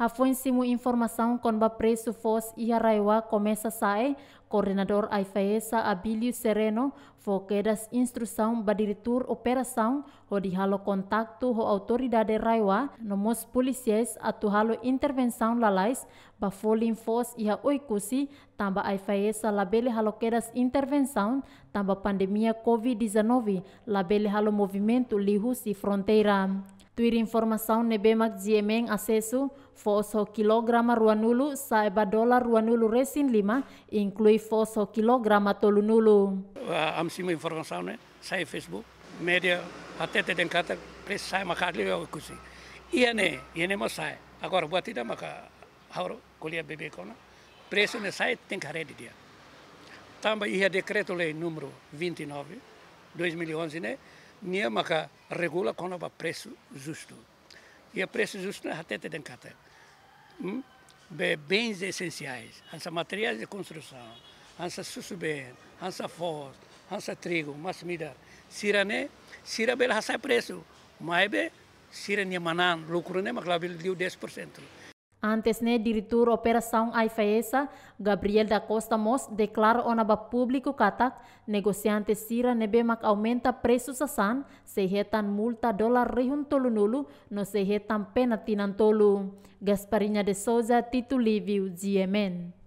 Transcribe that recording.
Hafun simu informação com o preço fos e Raiwa começa sair. coordenador AIFAESA Abílio Sereno, foquedas instrução para diretor operação, ho dihalo contacto a autoridade raiwa, nomos policiais atu halo intervenção lalais, ba folin fos e a oikusi, tamba AIFAESA labele halo quedas intervenção, tamba pandemia COVID-19, labele halo movimento e fronteira. Tuir informasaun mak jiemeng asesu foso kilograma ruanulu saiba dolar ruanulu resin lima inclui foso kilograma tolunulu. Uh, eh, am simu informasaun sae Facebook media hatete den kata pres sae makali yo kusi. Iya ne, iya ne masai. Agora buat tidak maka haur kuliah bebe kona. Presu ne sai tem carede dia. Tamba iya decreto lei número 29 2011 ne. Niamaka regula quando o preço justo. E o preço justo é até tem cata. Hum? Bens essenciais, ansa materiais de construção, ansa susubem, ansa foz, ansa trigo, mas mida, sira né, sira bela sai preço, mas be sira niamanan lucro né, mas lá deu 10%. Antes né, diritur Operação Aifaiesa, Gabriel da Costa Mos, declara onaba publiku kata, negociante sira nebemak aumenta preços asan, sehetan multa dolar rihun tolu nulu, no sehetan pena tinan tolu. Gasparinha de Souza, Tito Diemen.